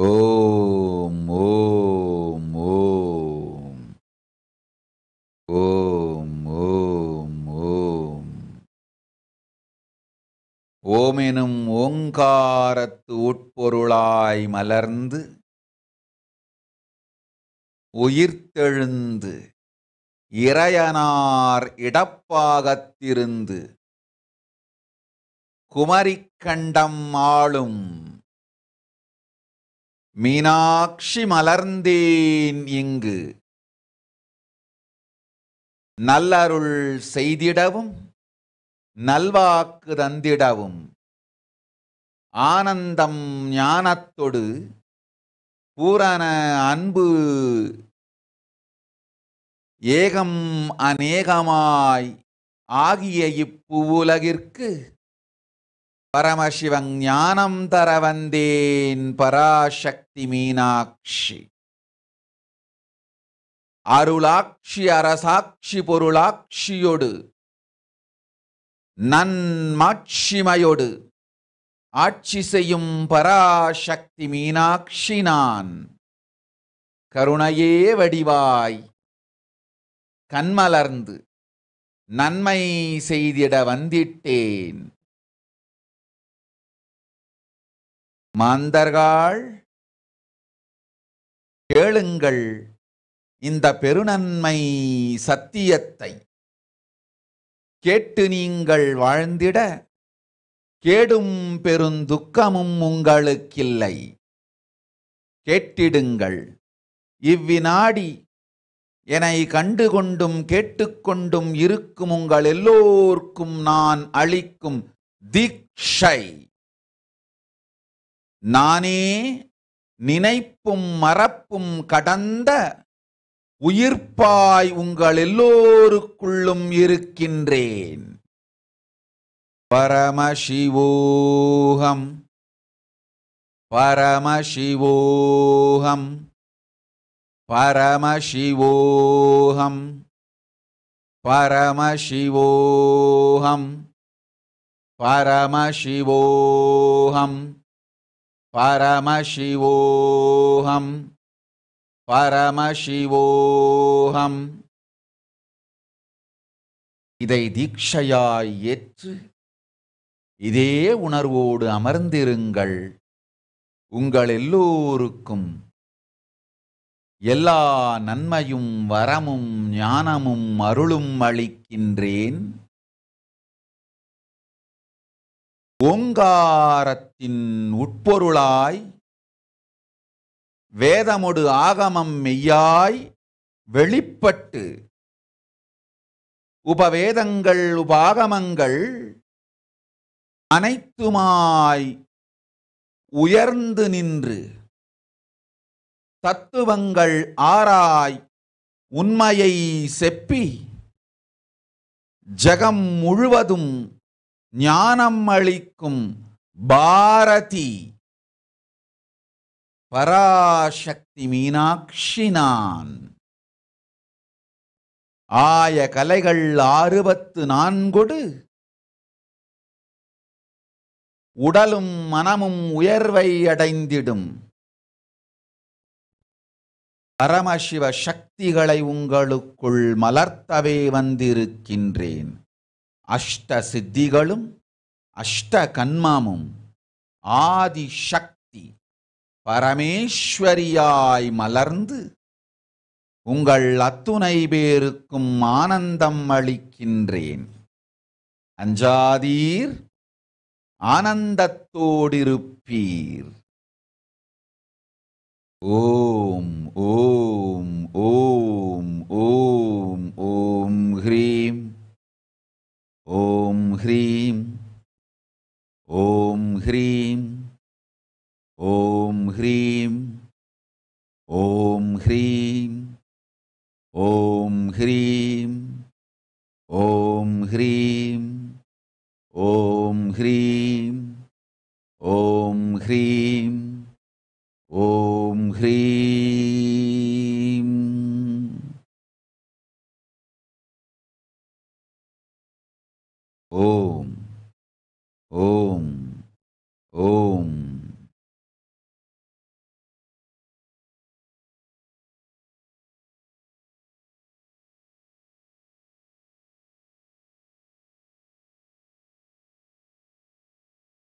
ஓம் ஓம் ஓம் ஓம் ஓம் ஓம் ஓமெனும் ஓங்காரத்து உட்பொருளாய் மலர்ந்து உயிர்த்தெழுந்து இறையனார் இடப்பாகத்திருந்து குமரிக்கண்டம் ஆளும் மீனாட்சி மலர்ந்தேன் இங்கு நல்லருள் செய்திடவும் நல்வாக்கு தந்திடவும் ஆனந்தம் ஞானத்தொடு பூரண அன்பு ஏகம் அநேகமாய் ஆகிய இப்புவுலகிற்கு பரமசிவன் ஞானம் தர வந்தேன் பராசக்தி மீனாட்சி அருளாட்சி அரசாட்சி பொருளாட்சியோடு நன்மாட்சிமையோடு ஆட்சி செய்யும் பராசக்தி மீனாட்சி நான் கருணையே வடிவாய் கண்மலர்ந்து நன்மை செய்திட வந்திட்டேன் மாந்தர்கள் கேளுங்கள் இந்த பெருநன்மை சத்தியத்தை கேட்டு நீங்கள் வாழ்ந்திட கேடும் பெருந்துக்கமும் உங்களுக்கில்லை கேட்டிடுங்கள் இவ்வினாடி என்னை கண்டுகொண்டும் கேட்டுக்கொண்டும் இருக்கும் உங்கள் எல்லோர்க்கும் நான் அளிக்கும் தீக்ஷை நானே நினைப்பும் மறப்பும் கடந்த உயிர்ப்பாய் உங்கள் எல்லோருக்குள்ளும் இருக்கின்றேன் பரமசிவோகம் பரமசிவோகம் பரமசிவோகம் பரமசிவோகம் பரமசிவோகம் பரமசிவோகம் பரமசிவோகம் இதை தீட்சையாய் ஏற்று இதே உணர்வோடு அமர்ந்திருங்கள் உங்கள் எல்லோருக்கும் எல்லா நன்மையும் வரமும் ஞானமும் அருளும் அளிக்கின்றேன் ஓங்காரத்தின் உட்பொருளாய் வேதமொடு ஆகமம் மெய்யாய் வெளிப்பட்டு உபவேதங்கள் உபாகமங்கள் அனைத்துமாய் உயர்ந்து நின்று தத்துவங்கள் ஆராய் உண்மையை செப்பி ஜகம் முழுவதும் ஞானம் அளிக்கும் பாரதி பராசக்தி மீனாட்சி நான் ஆய கலைகள் அறுபத்து நான்கொடு உடலும் மனமும் உயர்வை அடைந்திடும் பரமசிவ சக்திகளை உங்களுக்குள் மலர்த்தவே வந்திருக்கின்றேன் அஷ்ட சித்திகளும் அஷ்ட கண்மாமும் ஆதி சக்தி பரமேஸ்வரியாய் மலர்ந்து உங்கள் அத்துணை பேருக்கும் ஆனந்தம் அளிக்கின்றேன் அஞ்சாதீர் ஆனந்தத்தோடிருப்பீர் ஓம் ஓம் ஓம் ॐ ह्रीं ॐ ह्रीं ॐ ह्रीं ॐ ह्रीं ॐ ह्रीं ॐ ह्रीं ॐ ह्रीं ॐ ह्रीं ॐ ह्रीं ओम ओम ओम